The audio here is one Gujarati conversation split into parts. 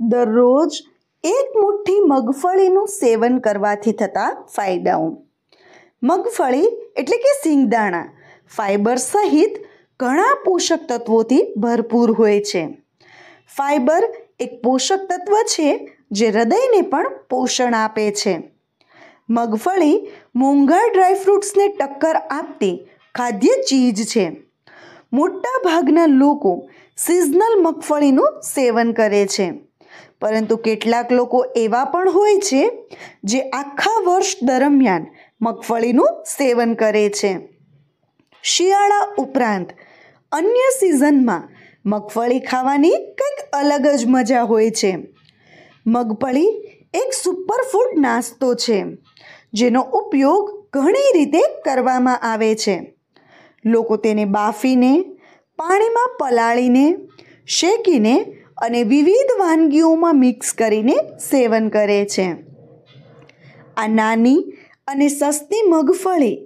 દરરોજ એક મુઠ્ઠી મગફળીનું સેવન કરવાથી થતા ફાયદાઓ મગફળી એટલે કે સિંગદાણા ફાઇબર સહિત ઘણા પોષક તત્વોથી ભરપૂર હોય છે ફાઇબર એક પોષક તત્વ છે જે હૃદયને પણ પોષણ આપે છે મગફળી મોંઘા ફ્રૂટ્સને ટક્કર આપતી ખાદ્ય ચીજ છે મોટા ભાગના લોકો સિઝનલ મગફળીનું સેવન કરે છે પરંતુ કેટલાક લોકો એવા પણ હોય છે જે આખા વર્ષ દરમિયાન મગફળીનું સેવન કરે છે શિયાળા ઉપરાંત અન્ય સિઝનમાં મગફળી ખાવાની કંઈક અલગ જ મજા હોય છે મગફળી એક સુપરફૂડ નાસ્તો છે જેનો ઉપયોગ ઘણી રીતે કરવામાં આવે છે લોકો તેને બાફીને પાણીમાં પલાળીને શેકીને અને વિવિધ વાનગીઓમાં મિક્સ કરીને સેવન કરે છે આ નાની અને સસ્તી મગફળી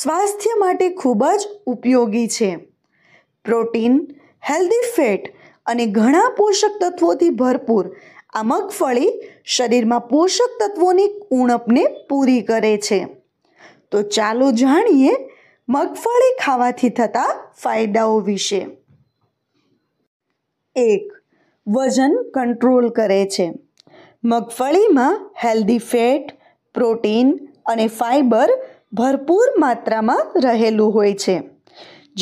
સ્વાસ્થ્ય માટે ખૂબ જ ઉપયોગી છે પ્રોટીન હેલ્ધી ફેટ અને ઘણા પોષક તત્વોથી ભરપૂર આ મગફળી શરીરમાં પોષક તત્વોની ઉણપને પૂરી કરે છે તો ચાલો જાણીએ મગફળી ખાવાથી થતા ફાયદાઓ વિશે એક વજન કંટ્રોલ કરે છે મગફળીમાં હેલ્ધી ફેટ પ્રોટીન અને ફાઈબર ભરપૂર માત્રામાં રહેલું હોય છે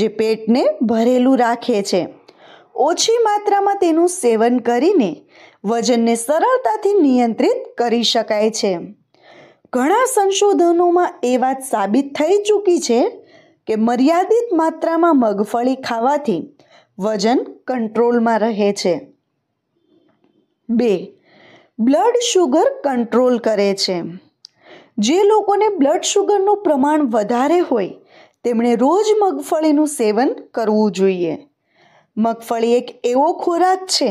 જે પેટને ભરેલું રાખે છે ઓછી માત્રામાં તેનું સેવન કરીને વજનને સરળતાથી નિયંત્રિત કરી શકાય છે ઘણા સંશોધનોમાં એ વાત સાબિત થઈ ચૂકી છે કે મર્યાદિત માત્રામાં મગફળી ખાવાથી વજન કંટ્રોલમાં રહે છે બે બ્લડ શુગર કંટ્રોલ કરે છે જે લોકોને બ્લડ શુગરનું પ્રમાણ વધારે હોય તેમણે રોજ મગફળીનું સેવન કરવું જોઈએ મગફળી એક એવો ખોરાક છે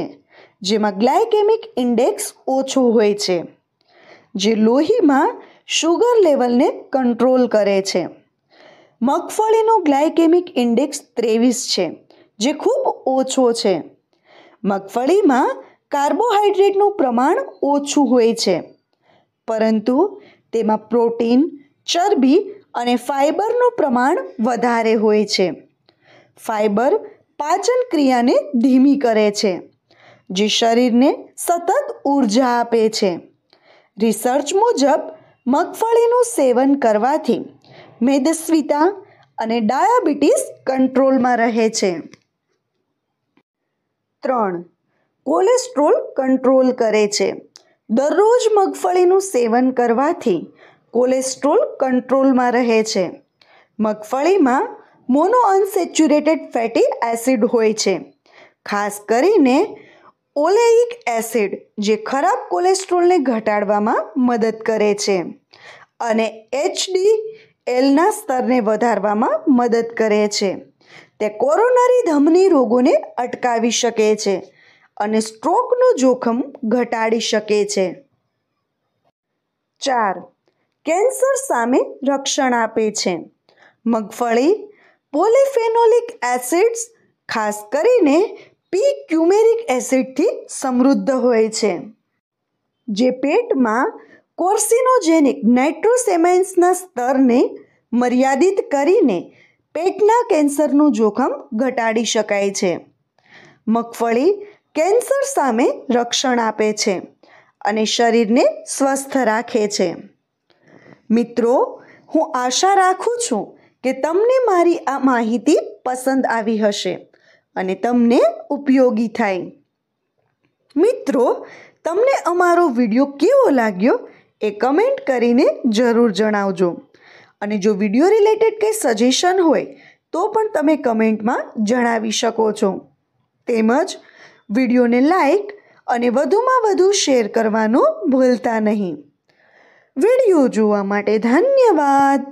જેમાં ગ્લાયકેમિક ઇન્ડેક્સ ઓછો હોય છે જે લોહીમાં શુગર લેવલને કંટ્રોલ કરે છે મગફળીનો ગ્લાયકેમિક ઇન્ડેક્સ ત્રેવીસ છે જે ખૂબ ઓછો છે મગફળીમાં કાર્બોહાઈડ્રેટનું પ્રમાણ ઓછું હોય છે પરંતુ તેમાં પ્રોટીન ચરબી અને ફાઇબરનું પ્રમાણ વધારે હોય છે ફાઇબર પાચન ક્રિયાને ધીમી કરે છે જે શરીરને સતત ઊર્જા આપે છે રિસર્ચ મુજબ મગફળીનું સેવન કરવાથી મેદસ્વીતા અને ડાયાબિટીસ કંટ્રોલમાં રહે છે ત્રણ કોલેસ્ટ્રોલ કંટ્રોલ કરે છે દરરોજ મગફળીનું સેવન કરવાથી કોલેસ્ટ્રોલ કંટ્રોલમાં રહે છે મગફળીમાં મોનો અનસેચ્યુરેટેડ ફેટી એસિડ હોય છે ખાસ કરીને ઓલેઇક એસિડ જે ખરાબ કોલેસ્ટ્રોલને ઘટાડવામાં મદદ કરે છે અને એચડી એલના સ્તરને વધારવામાં મદદ કરે છે તે કોરોનરી ધમની રોગોને અટકાવી શકે છે અને સ્ટ્રોકનું જોખમ ઘટાડી શકે છે ચાર કેન્સર સામે રક્ષણ આપે છે મગફળી પોલિફેનોલિક એસિડ્સ ખાસ કરીને પી ક્યુમેરિક એસિડથી સમૃદ્ધ હોય છે જે પેટમાં કોર્સિનોજેનિક નાઇટ્રોસેમાઇન્સના સ્તરને મર્યાદિત કરીને પેટના કેન્સરનું જોખમ ઘટાડી શકાય છે મગફળી કેન્સર સામે રક્ષણ આપે છે અને શરીરને સ્વસ્થ રાખે છે મિત્રો હું આશા રાખું છું કે તમને મારી આ માહિતી પસંદ આવી હશે અને તમને ઉપયોગી થાય મિત્રો તમને અમારો વિડીયો કેવો લાગ્યો એ કમેન્ટ કરીને જરૂર જણાવજો અને જો વિડીયો રિલેટેડ કંઈ સજેશન હોય તો પણ તમે કમેન્ટમાં જણાવી શકો છો તેમજ વિડીયોને લાઇક અને વધુમાં વધુ શેર કરવાનું ભૂલતા નહીં વિડીયો જોવા માટે ધન્યવાદ